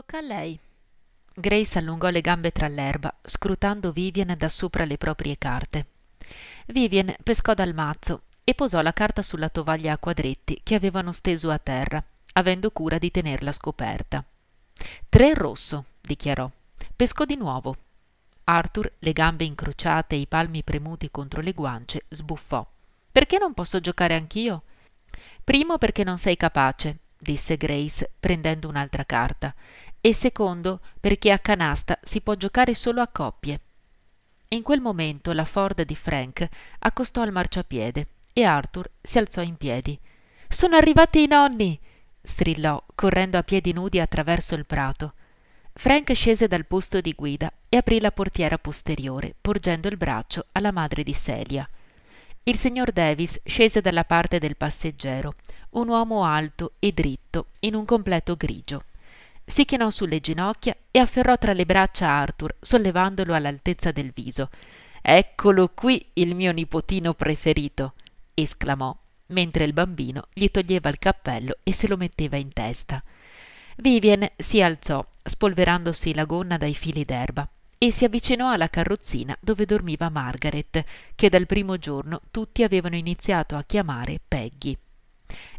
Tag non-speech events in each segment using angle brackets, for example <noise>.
tocca a lei. Grace allungò le gambe tra l'erba, scrutando Vivien da sopra le proprie carte. Vivien pescò dal mazzo e posò la carta sulla tovaglia a quadretti che avevano steso a terra, avendo cura di tenerla scoperta. Tre rosso, dichiarò. Pescò di nuovo. Arthur, le gambe incrociate e i palmi premuti contro le guance, sbuffò. Perché non posso giocare anch'io? Primo perché non sei capace, disse Grace, prendendo un'altra carta, e secondo perché a canasta si può giocare solo a coppie. In quel momento la Ford di Frank accostò al marciapiede e Arthur si alzò in piedi. Sono arrivati i nonni! strillò, correndo a piedi nudi attraverso il prato. Frank scese dal posto di guida e aprì la portiera posteriore, porgendo il braccio alla madre di Celia. Il signor Davis scese dalla parte del passeggero, un uomo alto e dritto, in un completo grigio si chinò sulle ginocchia e afferrò tra le braccia Arthur, sollevandolo all'altezza del viso. Eccolo qui il mio nipotino preferito! esclamò, mentre il bambino gli toglieva il cappello e se lo metteva in testa. Vivien si alzò, spolverandosi la gonna dai fili d'erba, e si avvicinò alla carrozzina dove dormiva Margaret, che dal primo giorno tutti avevano iniziato a chiamare Peggy.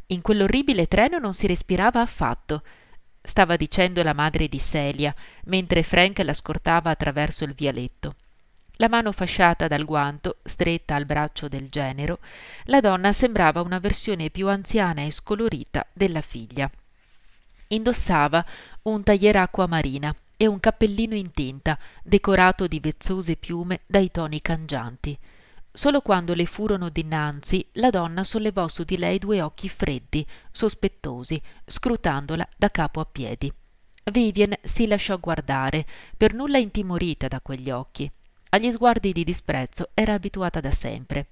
In quell'orribile treno non si respirava affatto stava dicendo la madre di Celia, mentre Frank la scortava attraverso il vialetto. La mano fasciata dal guanto, stretta al braccio del genero, la donna sembrava una versione più anziana e scolorita della figlia. Indossava un tagliere acquamarina e un cappellino in tinta, decorato di vezzose piume dai toni cangianti. Solo quando le furono dinanzi, la donna sollevò su di lei due occhi freddi, sospettosi, scrutandola da capo a piedi. Vivien si lasciò guardare, per nulla intimorita da quegli occhi. Agli sguardi di disprezzo era abituata da sempre.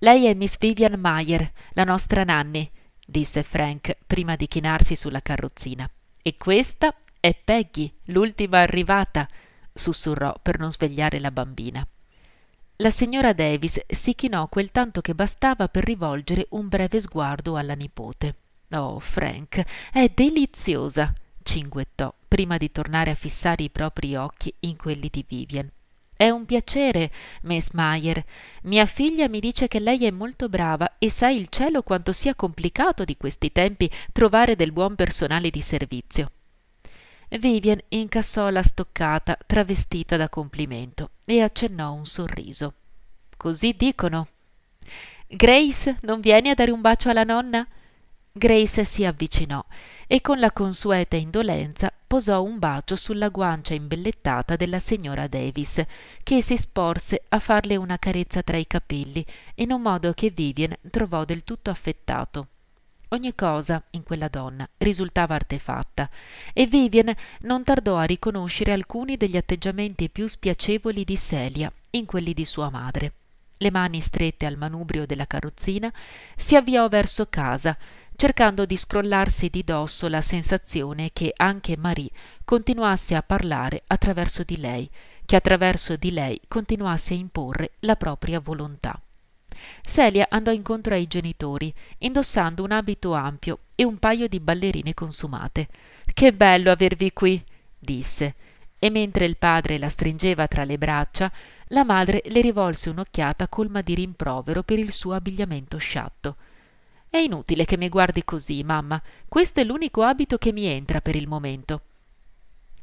Lei è Miss Vivian Meyer, la nostra Nanni, disse Frank prima di chinarsi sulla carrozzina. E questa è Peggy, l'ultima arrivata, sussurrò per non svegliare la bambina la signora Davis si chinò quel tanto che bastava per rivolgere un breve sguardo alla nipote. Oh, Frank, è deliziosa! cinguettò prima di tornare a fissare i propri occhi in quelli di Vivian. È un piacere, Miss Meyer. Mia figlia mi dice che lei è molto brava e sa il cielo quanto sia complicato di questi tempi trovare del buon personale di servizio. Vivian incassò la stoccata travestita da complimento e accennò un sorriso. Così dicono. Grace, non vieni a dare un bacio alla nonna? Grace si avvicinò e con la consueta indolenza posò un bacio sulla guancia imbellettata della signora Davis, che si sporse a farle una carezza tra i capelli, in un modo che Vivian trovò del tutto affettato. Ogni cosa in quella donna risultava artefatta e Vivien non tardò a riconoscere alcuni degli atteggiamenti più spiacevoli di Celia in quelli di sua madre. Le mani strette al manubrio della carrozzina, si avviò verso casa, cercando di scrollarsi di dosso la sensazione che anche Marie continuasse a parlare attraverso di lei, che attraverso di lei continuasse a imporre la propria volontà. Celia andò incontro ai genitori, indossando un abito ampio e un paio di ballerine consumate. Che bello avervi qui, disse. E mentre il padre la stringeva tra le braccia, la madre le rivolse un'occhiata colma di rimprovero per il suo abbigliamento sciatto. È inutile che mi guardi così, mamma. Questo è l'unico abito che mi entra per il momento.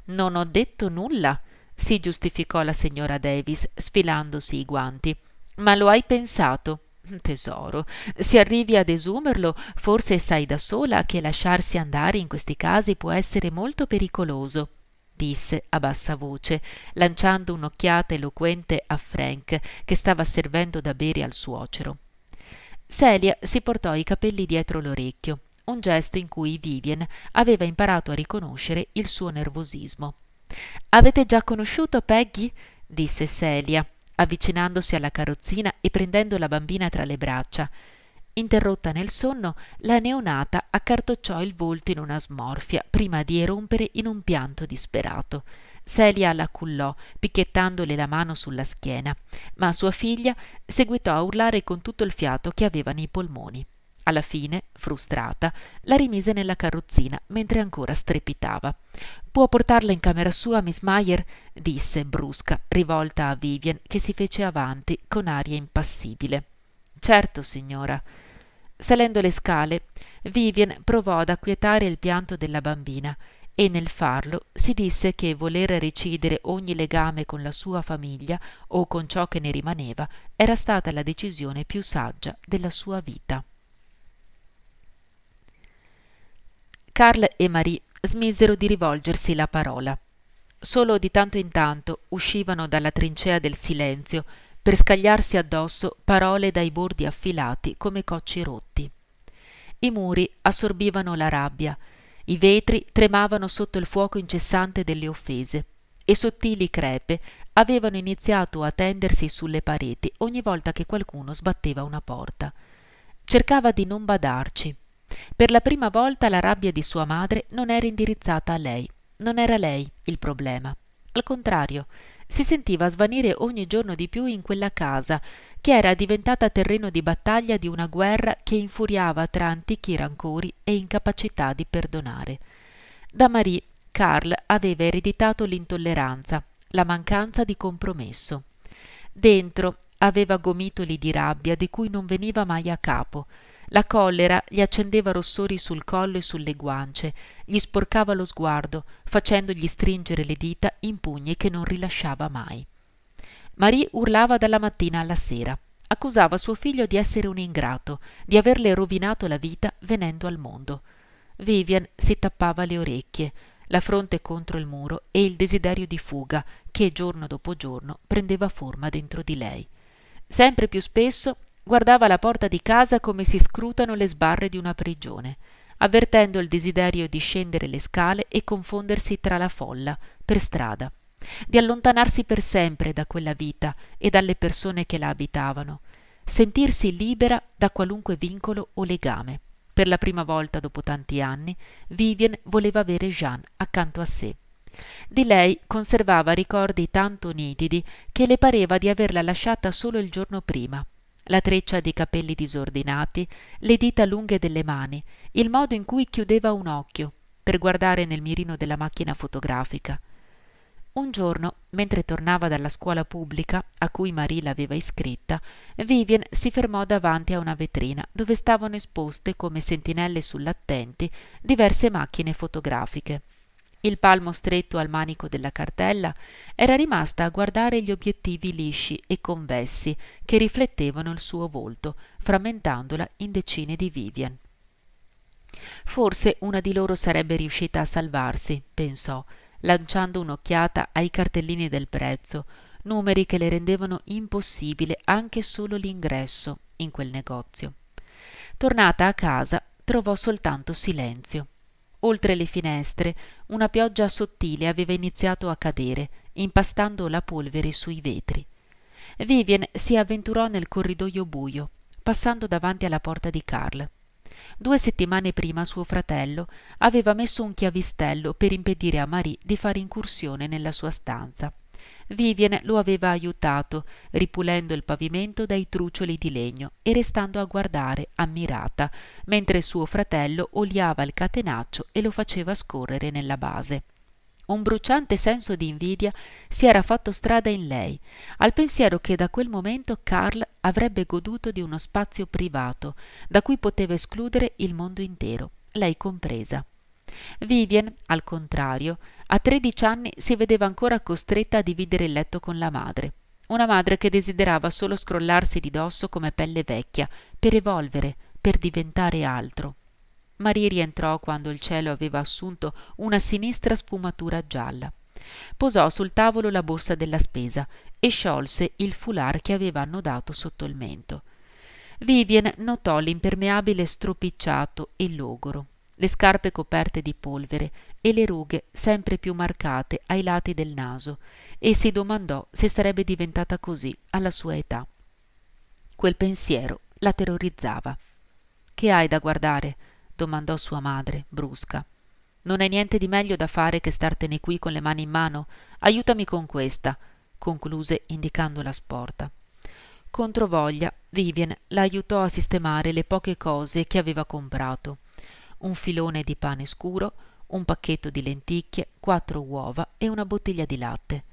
Non ho detto nulla, si giustificò la signora Davis, sfilandosi i guanti. Ma lo hai pensato? <laughs> Tesoro, se arrivi ad esumerlo, forse sai da sola che lasciarsi andare in questi casi può essere molto pericoloso, disse a bassa voce, lanciando un'occhiata eloquente a Frank, che stava servendo da bere al suocero. Celia si portò i capelli dietro l'orecchio, un gesto in cui Vivien aveva imparato a riconoscere il suo nervosismo. Avete già conosciuto Peggy? disse Celia avvicinandosi alla carrozzina e prendendo la bambina tra le braccia. Interrotta nel sonno, la neonata accartocciò il volto in una smorfia prima di erompere in un pianto disperato. Celia la cullò, picchiettandole la mano sulla schiena, ma sua figlia seguitò a urlare con tutto il fiato che aveva nei polmoni. Alla fine, frustrata, la rimise nella carrozzina mentre ancora strepitava. Può portarla in camera sua, Miss Meyer? disse brusca, rivolta a Vivian, che si fece avanti con aria impassibile. Certo, signora. Salendo le scale, Vivian provò ad acquietare il pianto della bambina e nel farlo si disse che voler recidere ogni legame con la sua famiglia o con ciò che ne rimaneva era stata la decisione più saggia della sua vita. Carl e Marie smisero di rivolgersi la parola. Solo di tanto in tanto uscivano dalla trincea del silenzio per scagliarsi addosso parole dai bordi affilati come cocci rotti. I muri assorbivano la rabbia, i vetri tremavano sotto il fuoco incessante delle offese e sottili crepe avevano iniziato a tendersi sulle pareti ogni volta che qualcuno sbatteva una porta. Cercava di non badarci, per la prima volta la rabbia di sua madre non era indirizzata a lei, non era lei il problema. Al contrario, si sentiva svanire ogni giorno di più in quella casa, che era diventata terreno di battaglia di una guerra che infuriava tra antichi rancori e incapacità di perdonare. Da Marie, Karl aveva ereditato l'intolleranza, la mancanza di compromesso. Dentro aveva gomitoli di rabbia di cui non veniva mai a capo, la collera gli accendeva rossori sul collo e sulle guance, gli sporcava lo sguardo, facendogli stringere le dita in pugni che non rilasciava mai. Marie urlava dalla mattina alla sera. Accusava suo figlio di essere un ingrato, di averle rovinato la vita venendo al mondo. Vivian si tappava le orecchie, la fronte contro il muro e il desiderio di fuga che giorno dopo giorno prendeva forma dentro di lei. Sempre più spesso guardava la porta di casa come si scrutano le sbarre di una prigione, avvertendo il desiderio di scendere le scale e confondersi tra la folla, per strada, di allontanarsi per sempre da quella vita e dalle persone che la abitavano, sentirsi libera da qualunque vincolo o legame. Per la prima volta dopo tanti anni, Vivien voleva avere Jean accanto a sé. Di lei conservava ricordi tanto nitidi che le pareva di averla lasciata solo il giorno prima, la treccia dei capelli disordinati, le dita lunghe delle mani, il modo in cui chiudeva un occhio per guardare nel mirino della macchina fotografica. Un giorno, mentre tornava dalla scuola pubblica a cui Marie l'aveva iscritta, Vivien si fermò davanti a una vetrina dove stavano esposte come sentinelle sull'attenti diverse macchine fotografiche il palmo stretto al manico della cartella, era rimasta a guardare gli obiettivi lisci e convessi che riflettevano il suo volto, frammentandola in decine di Vivian. Forse una di loro sarebbe riuscita a salvarsi, pensò, lanciando un'occhiata ai cartellini del prezzo, numeri che le rendevano impossibile anche solo l'ingresso in quel negozio. Tornata a casa, trovò soltanto silenzio. Oltre le finestre una pioggia sottile aveva iniziato a cadere, impastando la polvere sui vetri. Vivien si avventurò nel corridoio buio, passando davanti alla porta di Carl. Due settimane prima suo fratello aveva messo un chiavistello per impedire a Marie di fare incursione nella sua stanza. Vivien lo aveva aiutato, ripulendo il pavimento dai trucioli di legno e restando a guardare, ammirata, mentre suo fratello oliava il catenaccio e lo faceva scorrere nella base. Un bruciante senso di invidia si era fatto strada in lei, al pensiero che da quel momento Karl avrebbe goduto di uno spazio privato, da cui poteva escludere il mondo intero, lei compresa. Vivien, al contrario, a 13 anni si vedeva ancora costretta a dividere il letto con la madre. Una madre che desiderava solo scrollarsi di dosso come pelle vecchia, per evolvere, per diventare altro. Marie rientrò quando il cielo aveva assunto una sinistra sfumatura gialla. Posò sul tavolo la borsa della spesa e sciolse il foulard che aveva annodato sotto il mento. Vivien notò l'impermeabile stropicciato e logoro le scarpe coperte di polvere e le rughe sempre più marcate ai lati del naso e si domandò se sarebbe diventata così alla sua età. Quel pensiero la terrorizzava. Che hai da guardare? domandò sua madre, brusca. Non hai niente di meglio da fare che startene qui con le mani in mano? Aiutami con questa, concluse indicando la sporta. Controvoglia, Vivien la aiutò a sistemare le poche cose che aveva comprato un filone di pane scuro, un pacchetto di lenticchie, quattro uova e una bottiglia di latte.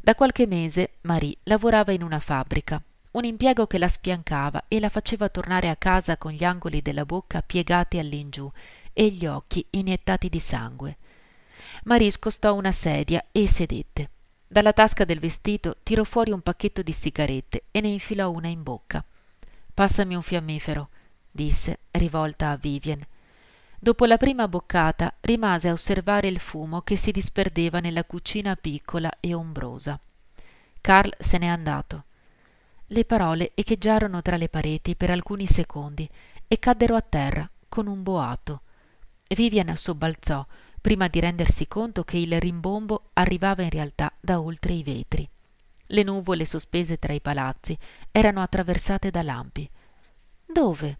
Da qualche mese Marie lavorava in una fabbrica, un impiego che la sfiancava e la faceva tornare a casa con gli angoli della bocca piegati all'ingiù e gli occhi iniettati di sangue. Marie scostò una sedia e sedette. Dalla tasca del vestito tirò fuori un pacchetto di sigarette e ne infilò una in bocca. Passami un fiammifero, disse, rivolta a Vivien dopo la prima boccata rimase a osservare il fumo che si disperdeva nella cucina piccola e ombrosa carl se n'è andato le parole echeggiarono tra le pareti per alcuni secondi e caddero a terra con un boato vivian sobbalzò prima di rendersi conto che il rimbombo arrivava in realtà da oltre i vetri le nuvole sospese tra i palazzi erano attraversate da lampi dove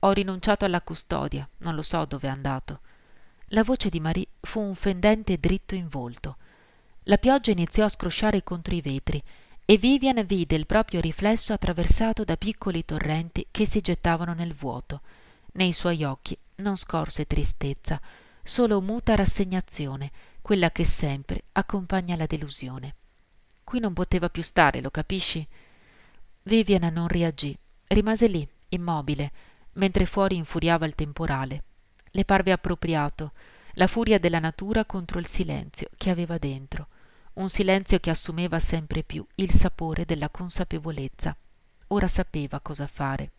ho rinunciato alla custodia, non lo so dove è andato. La voce di Marie fu un fendente dritto in volto. La pioggia iniziò a scrosciare contro i vetri e Vivian vide il proprio riflesso attraversato da piccoli torrenti che si gettavano nel vuoto. Nei suoi occhi non scorse tristezza, solo muta rassegnazione, quella che sempre accompagna la delusione. Qui non poteva più stare, lo capisci? Vivian non reagì, rimase lì, immobile, mentre fuori infuriava il temporale. Le parve appropriato, la furia della natura contro il silenzio che aveva dentro, un silenzio che assumeva sempre più il sapore della consapevolezza. Ora sapeva cosa fare.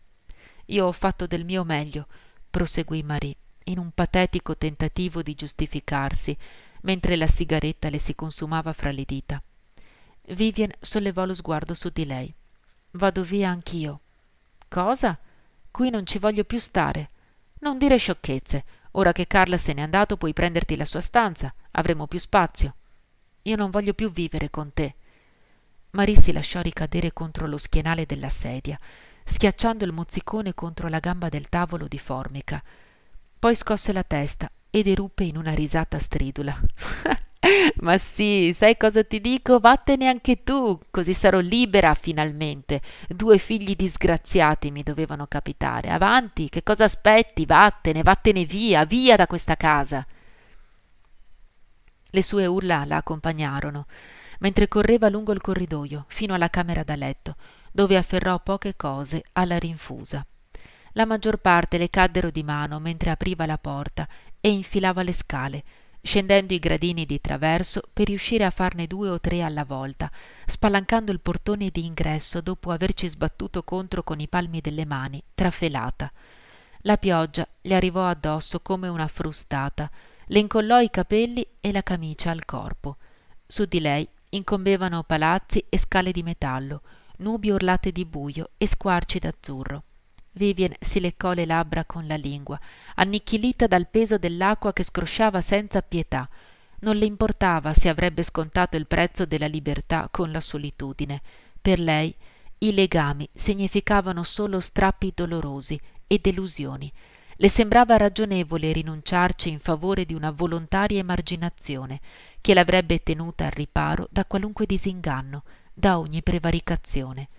Io ho fatto del mio meglio, proseguì Marie, in un patetico tentativo di giustificarsi, mentre la sigaretta le si consumava fra le dita. Vivien sollevò lo sguardo su di lei. Vado via anch'io. Cosa? qui non ci voglio più stare. Non dire sciocchezze. Ora che Carla se n'è andato puoi prenderti la sua stanza, avremo più spazio. Io non voglio più vivere con te. Marie si lasciò ricadere contro lo schienale della sedia, schiacciando il mozzicone contro la gamba del tavolo di formica. Poi scosse la testa ed eruppe in una risata stridula. <laughs> <laughs> Ma sì, sai cosa ti dico? Vattene anche tu, così sarò libera finalmente. Due figli disgraziati mi dovevano capitare. Avanti, che cosa aspetti? Vattene, vattene via, via da questa casa. Le sue urla la accompagnarono, mentre correva lungo il corridoio, fino alla camera da letto, dove afferrò poche cose alla rinfusa. La maggior parte le caddero di mano mentre apriva la porta e infilava le scale, scendendo i gradini di traverso per riuscire a farne due o tre alla volta, spalancando il portone di ingresso dopo averci sbattuto contro con i palmi delle mani, trafelata. La pioggia le arrivò addosso come una frustata, le incollò i capelli e la camicia al corpo. Su di lei incombevano palazzi e scale di metallo, nubi orlate di buio e squarci d'azzurro. Vivien si leccò le labbra con la lingua, annichilita dal peso dell'acqua che scrosciava senza pietà. Non le importava se avrebbe scontato il prezzo della libertà con la solitudine. Per lei i legami significavano solo strappi dolorosi e delusioni. Le sembrava ragionevole rinunciarci in favore di una volontaria emarginazione che l'avrebbe tenuta al riparo da qualunque disinganno, da ogni prevaricazione.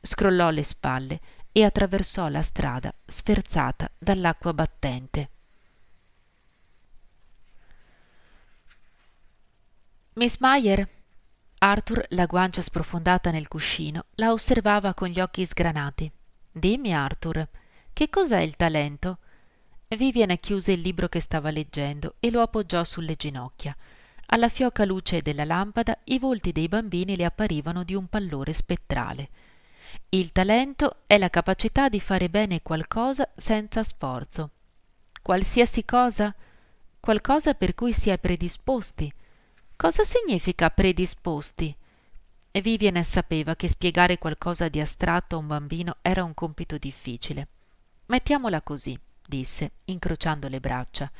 Scrollò le spalle e attraversò la strada sferzata dall'acqua battente. Miss Meyer? Arthur, la guancia sprofondata nel cuscino, la osservava con gli occhi sgranati. Dimmi, Arthur, che cos'è il talento? Vivian chiuse il libro che stava leggendo e lo appoggiò sulle ginocchia. Alla fioca luce della lampada i volti dei bambini le apparivano di un pallore spettrale. Il talento è la capacità di fare bene qualcosa senza sforzo. Qualsiasi cosa, qualcosa per cui si è predisposti. Cosa significa predisposti? Vivian sapeva che spiegare qualcosa di astratto a un bambino era un compito difficile. Mettiamola così, disse, incrociando le braccia.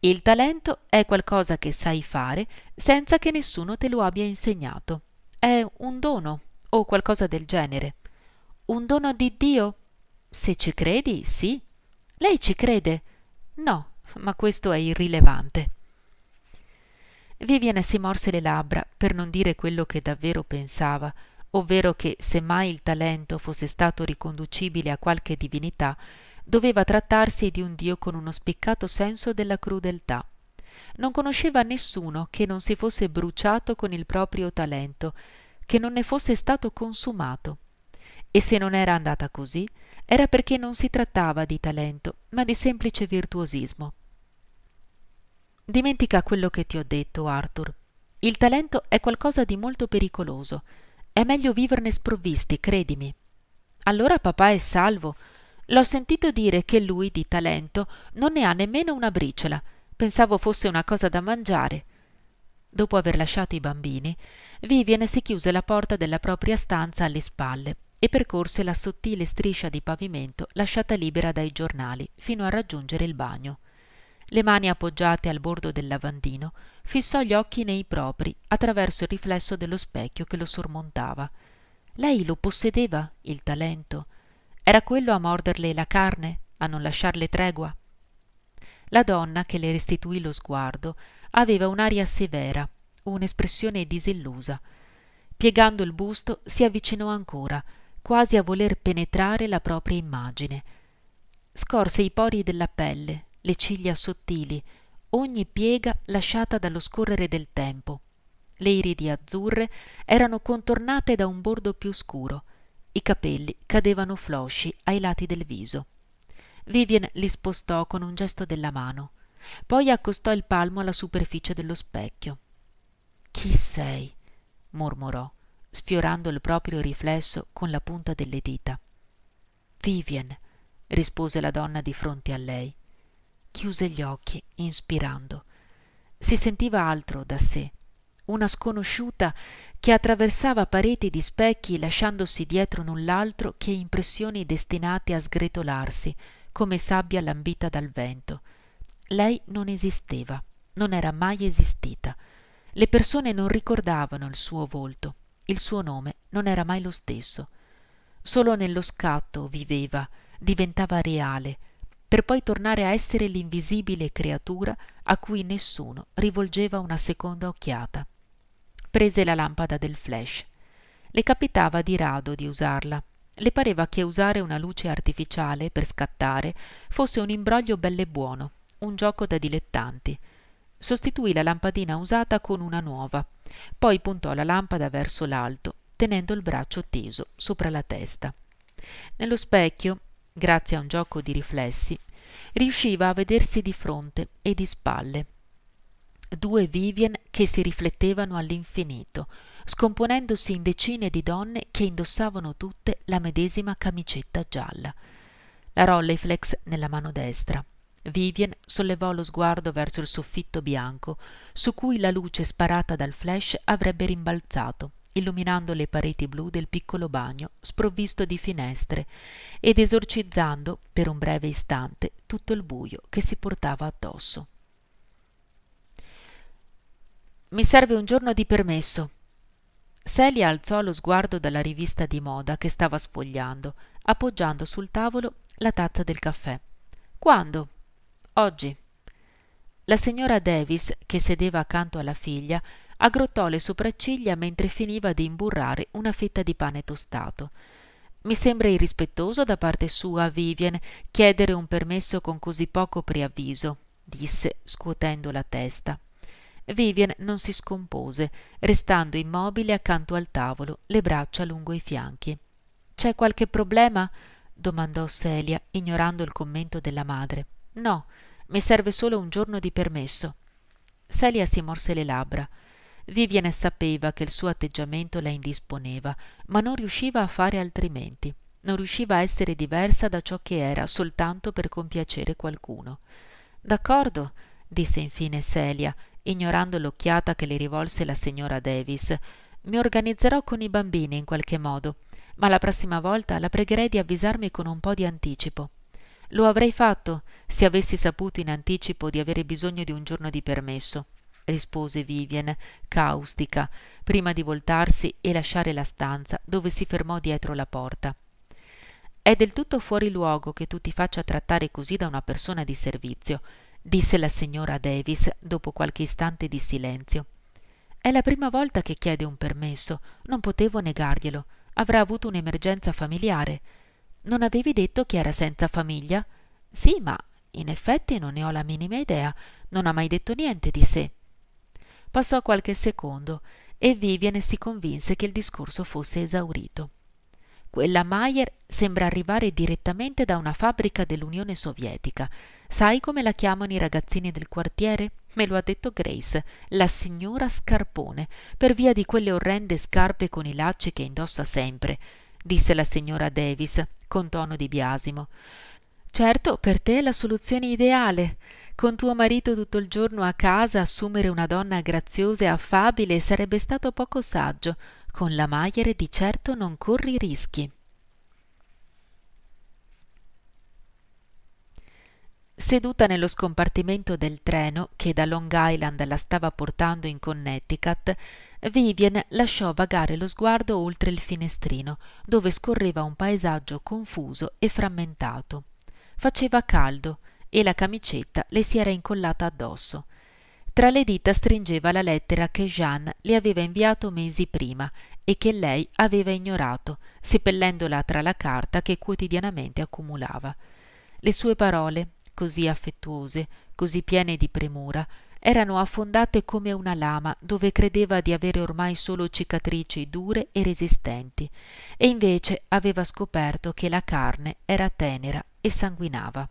Il talento è qualcosa che sai fare senza che nessuno te lo abbia insegnato. È un dono o qualcosa del genere un dono di Dio? Se ci credi, sì. Lei ci crede? No, ma questo è irrilevante. Vivian si morse le labbra per non dire quello che davvero pensava, ovvero che se mai il talento fosse stato riconducibile a qualche divinità, doveva trattarsi di un Dio con uno spiccato senso della crudeltà. Non conosceva nessuno che non si fosse bruciato con il proprio talento, che non ne fosse stato consumato. E se non era andata così, era perché non si trattava di talento, ma di semplice virtuosismo. Dimentica quello che ti ho detto, Arthur. Il talento è qualcosa di molto pericoloso. È meglio viverne sprovvisti, credimi. Allora papà è salvo. L'ho sentito dire che lui di talento non ne ha nemmeno una briciola. Pensavo fosse una cosa da mangiare. Dopo aver lasciato i bambini, Vivian si chiuse la porta della propria stanza alle spalle e percorse la sottile striscia di pavimento lasciata libera dai giornali fino a raggiungere il bagno. Le mani appoggiate al bordo del lavandino, fissò gli occhi nei propri attraverso il riflesso dello specchio che lo sormontava. Lei lo possedeva, il talento. Era quello a morderle la carne, a non lasciarle tregua. La donna che le restituì lo sguardo aveva un'aria severa, un'espressione disillusa. Piegando il busto si avvicinò ancora, quasi a voler penetrare la propria immagine. Scorse i pori della pelle, le ciglia sottili, ogni piega lasciata dallo scorrere del tempo. Le iridi azzurre erano contornate da un bordo più scuro. I capelli cadevano flosci ai lati del viso. Vivien li spostò con un gesto della mano. Poi accostò il palmo alla superficie dello specchio. Chi sei? mormorò sfiorando il proprio riflesso con la punta delle dita. Vivien, rispose la donna di fronte a lei. Chiuse gli occhi, inspirando. Si sentiva altro da sé, una sconosciuta che attraversava pareti di specchi lasciandosi dietro null'altro che impressioni destinate a sgretolarsi, come sabbia lambita dal vento. Lei non esisteva, non era mai esistita. Le persone non ricordavano il suo volto, il suo nome non era mai lo stesso. Solo nello scatto viveva, diventava reale, per poi tornare a essere l'invisibile creatura a cui nessuno rivolgeva una seconda occhiata. Prese la lampada del flash. Le capitava di rado di usarla. Le pareva che usare una luce artificiale per scattare fosse un imbroglio bell'e buono, un gioco da dilettanti Sostituì la lampadina usata con una nuova, poi puntò la lampada verso l'alto, tenendo il braccio teso sopra la testa. Nello specchio, grazie a un gioco di riflessi, riusciva a vedersi di fronte e di spalle. Due Vivien che si riflettevano all'infinito, scomponendosi in decine di donne che indossavano tutte la medesima camicetta gialla. La Rolleiflex nella mano destra, vivien sollevò lo sguardo verso il soffitto bianco su cui la luce sparata dal flash avrebbe rimbalzato illuminando le pareti blu del piccolo bagno sprovvisto di finestre ed esorcizzando per un breve istante tutto il bujo che si portava addosso mi serve un giorno di permesso Celia alzò lo sguardo dalla rivista di moda che stava sfogliando appoggiando sul tavolo la tazza del caffè quando Oggi. La signora Davis, che sedeva accanto alla figlia, aggrottò le sopracciglia mentre finiva di imburrare una fetta di pane tostato. Mi sembra irrispettoso da parte sua Vivien chiedere un permesso con così poco preavviso, disse, scuotendo la testa. Vivien non si scompose, restando immobile accanto al tavolo, le braccia lungo i fianchi. C'è qualche problema? domandò Celia, ignorando il commento della madre. No, mi serve solo un giorno di permesso. Celia si morse le labbra. Vivian sapeva che il suo atteggiamento la indisponeva, ma non riusciva a fare altrimenti. Non riusciva a essere diversa da ciò che era soltanto per compiacere qualcuno. D'accordo, disse infine Celia, ignorando l'occhiata che le rivolse la signora Davis. Mi organizzerò con i bambini in qualche modo, ma la prossima volta la pregherei di avvisarmi con un po' di anticipo. Lo avrei fatto se avessi saputo in anticipo di avere bisogno di un giorno di permesso, rispose Vivien, caustica, prima di voltarsi e lasciare la stanza dove si fermò dietro la porta. È del tutto fuori luogo che tu ti faccia trattare così da una persona di servizio, disse la signora Davis dopo qualche istante di silenzio. È la prima volta che chiede un permesso, non potevo negarglielo. Avrà avuto un'emergenza familiare non avevi detto che era senza famiglia? Sì, ma in effetti non ne ho la minima idea, non ha mai detto niente di sé. Passò qualche secondo e Vivian si convinse che il discorso fosse esaurito. Quella Mayer sembra arrivare direttamente da una fabbrica dell'Unione Sovietica. Sai come la chiamano i ragazzini del quartiere? Me lo ha detto Grace, la signora Scarpone, per via di quelle orrende scarpe con i lacci che indossa sempre, disse la signora Davis, con tono di biasimo. Certo, per te è la soluzione ideale. Con tuo marito tutto il giorno a casa assumere una donna graziosa e affabile sarebbe stato poco saggio. Con la Maiere di certo non corri rischi. Seduta nello scompartimento del treno che da Long Island la stava portando in Connecticut, Vivien lasciò vagare lo sguardo oltre il finestrino, dove scorreva un paesaggio confuso e frammentato. Faceva caldo e la camicetta le si era incollata addosso. Tra le dita stringeva la lettera che Jeanne le aveva inviato mesi prima e che lei aveva ignorato, seppellendola tra la carta che quotidianamente accumulava. Le sue parole così affettuose, così piene di premura, erano affondate come una lama dove credeva di avere ormai solo cicatrici dure e resistenti, e invece aveva scoperto che la carne era tenera e sanguinava.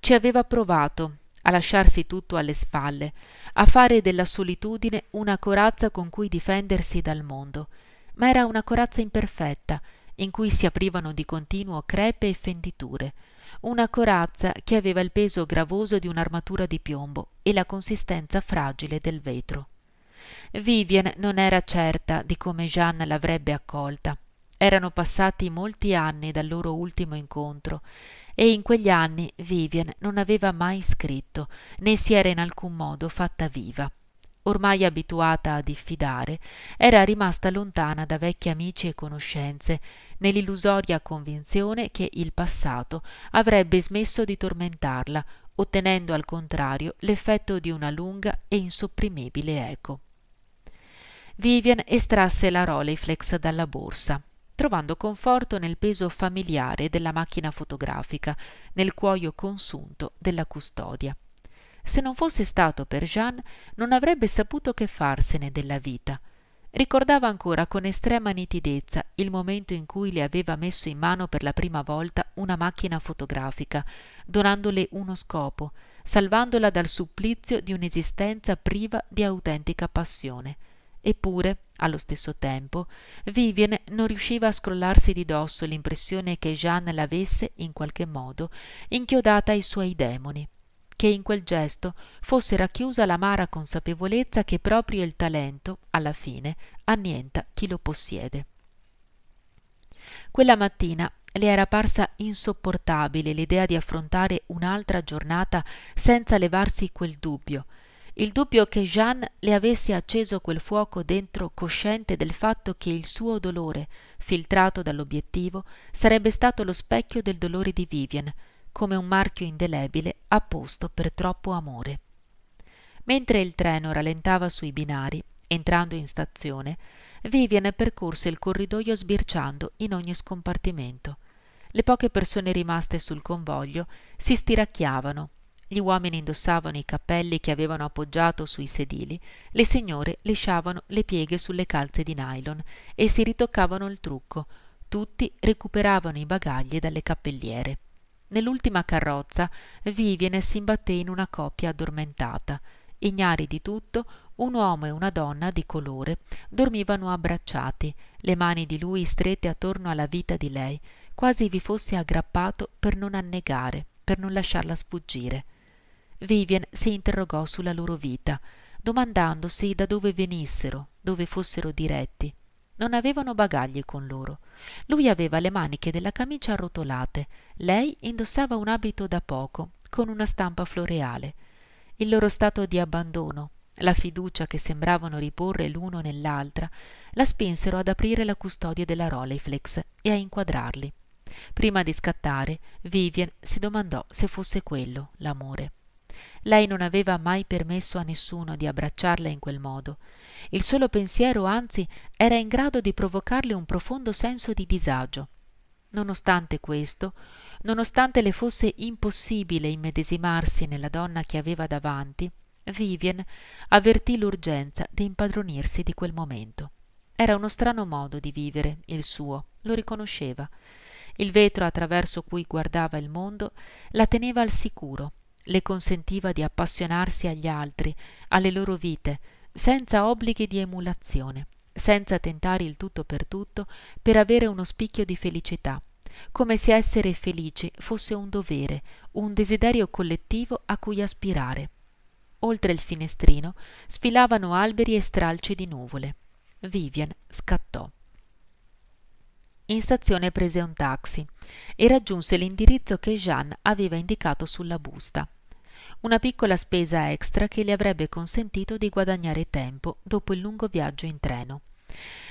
Ci aveva provato a lasciarsi tutto alle spalle, a fare della solitudine una corazza con cui difendersi dal mondo, ma era una corazza imperfetta, in cui si aprivano di continuo crepe e fenditure, una corazza che aveva il peso gravoso di un'armatura di piombo e la consistenza fragile del vetro. Vivien non era certa di come Jeanne l'avrebbe accolta. Erano passati molti anni dal loro ultimo incontro e in quegli anni Vivien non aveva mai scritto né si era in alcun modo fatta viva. Ormai abituata a diffidare, era rimasta lontana da vecchi amici e conoscenze nell'illusoria convinzione che il passato avrebbe smesso di tormentarla, ottenendo al contrario l'effetto di una lunga e insopprimibile eco. Vivian estrasse la Rolleiflex dalla borsa, trovando conforto nel peso familiare della macchina fotografica, nel cuoio consunto della custodia. Se non fosse stato per Jeanne, non avrebbe saputo che farsene della vita – Ricordava ancora con estrema nitidezza il momento in cui le aveva messo in mano per la prima volta una macchina fotografica, donandole uno scopo, salvandola dal supplizio di un'esistenza priva di autentica passione. Eppure, allo stesso tempo, Vivien non riusciva a scrollarsi di dosso l'impressione che Jeanne l'avesse, in qualche modo, inchiodata ai suoi demoni che in quel gesto fosse racchiusa l'amara consapevolezza che proprio il talento, alla fine, annienta chi lo possiede. Quella mattina le era parsa insopportabile l'idea di affrontare un'altra giornata senza levarsi quel dubbio, il dubbio che Jeanne le avesse acceso quel fuoco dentro cosciente del fatto che il suo dolore, filtrato dall'obiettivo, sarebbe stato lo specchio del dolore di Vivien, come un marchio indelebile apposto per troppo amore. Mentre il treno rallentava sui binari, entrando in stazione, Vivian percorse il corridoio sbirciando in ogni scompartimento. Le poche persone rimaste sul convoglio si stiracchiavano, gli uomini indossavano i cappelli che avevano appoggiato sui sedili, le signore lisciavano le pieghe sulle calze di nylon e si ritoccavano il trucco, tutti recuperavano i bagagli dalle cappelliere. Nell'ultima carrozza Vivien s'imbatté in una coppia addormentata. Ignari di tutto, un uomo e una donna di colore dormivano abbracciati, le mani di lui strette attorno alla vita di lei, quasi vi fosse aggrappato per non annegare, per non lasciarla sfuggire. Vivien si interrogò sulla loro vita, domandandosi da dove venissero, dove fossero diretti, non avevano bagagli con loro. Lui aveva le maniche della camicia arrotolate, lei indossava un abito da poco, con una stampa floreale. Il loro stato di abbandono, la fiducia che sembravano riporre l'uno nell'altra, la spinsero ad aprire la custodia della Roleflex e a inquadrarli. Prima di scattare, Vivien si domandò se fosse quello l'amore lei non aveva mai permesso a nessuno di abbracciarla in quel modo il solo pensiero anzi era in grado di provocarle un profondo senso di disagio non ostante questo non ostante le fosse impossibile immedesimarsi nella donna che aveva davanti vivien avvertì l'urgenza di impadronirsi di quel momento era uno strano modo di vivere il suo lo riconosceva il vetro attraverso cui guardava il mondo la teneva al sicuro le consentiva di appassionarsi agli altri, alle loro vite, senza obblighi di emulazione, senza tentare il tutto per tutto per avere uno spicchio di felicità, come se essere felici fosse un dovere, un desiderio collettivo a cui aspirare. Oltre il finestrino sfilavano alberi e stralci di nuvole. Vivian scattò. In stazione prese un taxi e raggiunse l'indirizzo che Jeanne aveva indicato sulla busta una piccola spesa extra che le avrebbe consentito di guadagnare tempo dopo il lungo viaggio in treno.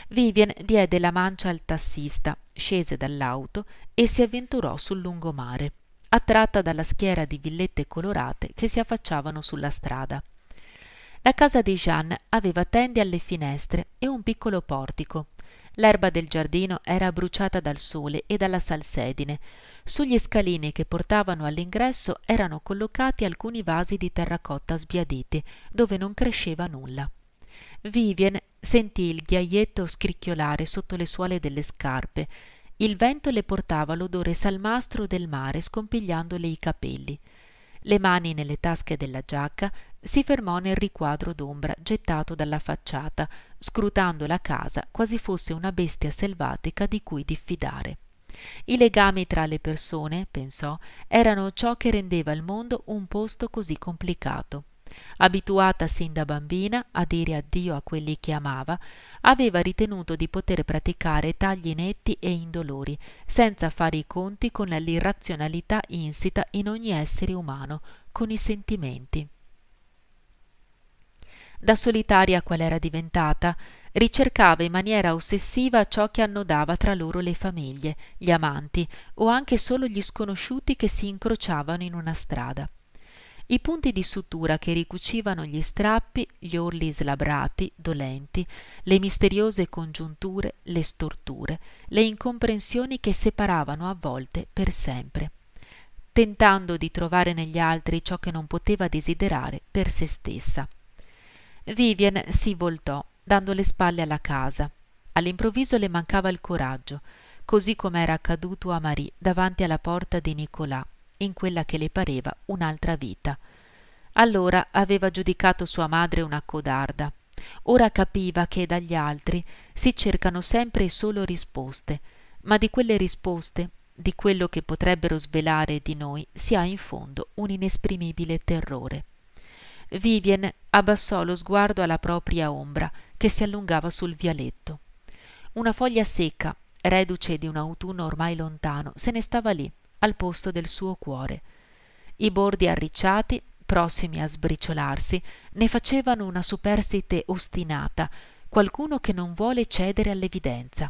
Vivien diede la mancia al tassista, scese dall'auto e si avventurò sul lungomare, attratta dalla schiera di villette colorate che si affacciavano sulla strada. La casa di Jeanne aveva tende alle finestre e un piccolo portico, L'erba del giardino era bruciata dal sole e dalla salsedine. Sugli scalini che portavano all'ingresso erano collocati alcuni vasi di terracotta sbiaditi, dove non cresceva nulla. Vivien sentì il ghiaietto scricchiolare sotto le suole delle scarpe. Il vento le portava l'odore salmastro del mare scompigliandole i capelli le mani nelle tasche della giacca, si fermò nel riquadro d'ombra gettato dalla facciata, scrutando la casa quasi fosse una bestia selvatica di cui diffidare. I legami tra le persone, pensò, erano ciò che rendeva il mondo un posto così complicato. Abituata sin da bambina a dire addio a quelli che amava, aveva ritenuto di poter praticare tagli netti e indolori, senza fare i conti con l'irrazionalità insita in ogni essere umano, con i sentimenti. Da solitaria qual era diventata, ricercava in maniera ossessiva ciò che annodava tra loro le famiglie, gli amanti o anche solo gli sconosciuti che si incrociavano in una strada i punti di sutura che ricucivano gli strappi, gli orli slabrati, dolenti, le misteriose congiunture, le storture, le incomprensioni che separavano a volte per sempre, tentando di trovare negli altri ciò che non poteva desiderare per se stessa. Vivien si voltò, dando le spalle alla casa. All'improvviso le mancava il coraggio, così com'era accaduto a Marie davanti alla porta di Nicolà in quella che le pareva un'altra vita. Allora aveva giudicato sua madre una codarda. Ora capiva che dagli altri si cercano sempre e solo risposte, ma di quelle risposte, di quello che potrebbero svelare di noi, si ha in fondo un inesprimibile terrore. Vivien abbassò lo sguardo alla propria ombra che si allungava sul vialetto. Una foglia secca, reduce di un autunno ormai lontano, se ne stava lì, al posto del suo cuore. I bordi arricciati, prossimi a sbriciolarsi, ne facevano una superstite ostinata, qualcuno che non vuole cedere all'evidenza.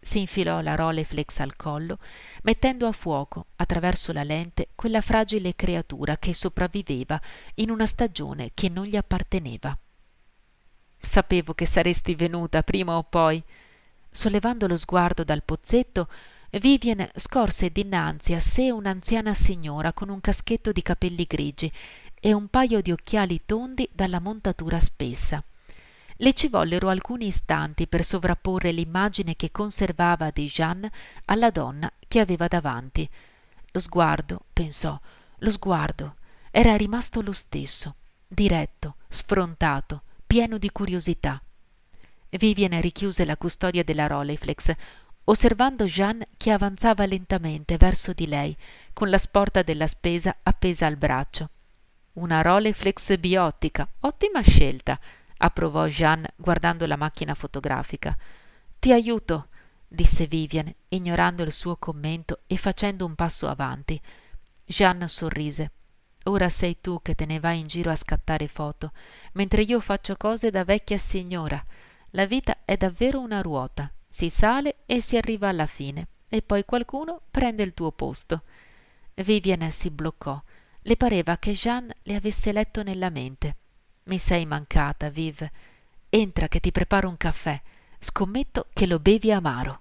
Si infilò la Roleflex al collo, mettendo a fuoco, attraverso la lente, quella fragile creatura che sopravviveva in una stagione che non gli apparteneva. Sapevo che saresti venuta prima o poi. Sollevando lo sguardo dal pozzetto, Vivien scorse dinanzi a sé un'anziana signora con un caschetto di capelli grigi e un paio di occhiali tondi dalla montatura spessa. Le ci vollero alcuni istanti per sovrapporre l'immagine che conservava di Jeanne alla donna che aveva davanti. Lo sguardo, pensò, lo sguardo era rimasto lo stesso, diretto, sfrontato, pieno di curiosità. Vivien richiuse la custodia della Rolleiflex, osservando Jeanne che avanzava lentamente verso di lei, con la sporta della spesa appesa al braccio. Una Roleflex biotica, ottima scelta, approvò Jeanne guardando la macchina fotografica. Ti aiuto, disse Vivian, ignorando il suo commento e facendo un passo avanti. Jeanne sorrise. Ora sei tu che te ne vai in giro a scattare foto, mentre io faccio cose da vecchia signora. La vita è davvero una ruota. Si sale e si arriva alla fine, e poi qualcuno prende il tuo posto. Vivian si bloccò. Le pareva che Jeanne le avesse letto nella mente. Mi sei mancata, Viv. Entra che ti preparo un caffè. Scommetto che lo bevi amaro.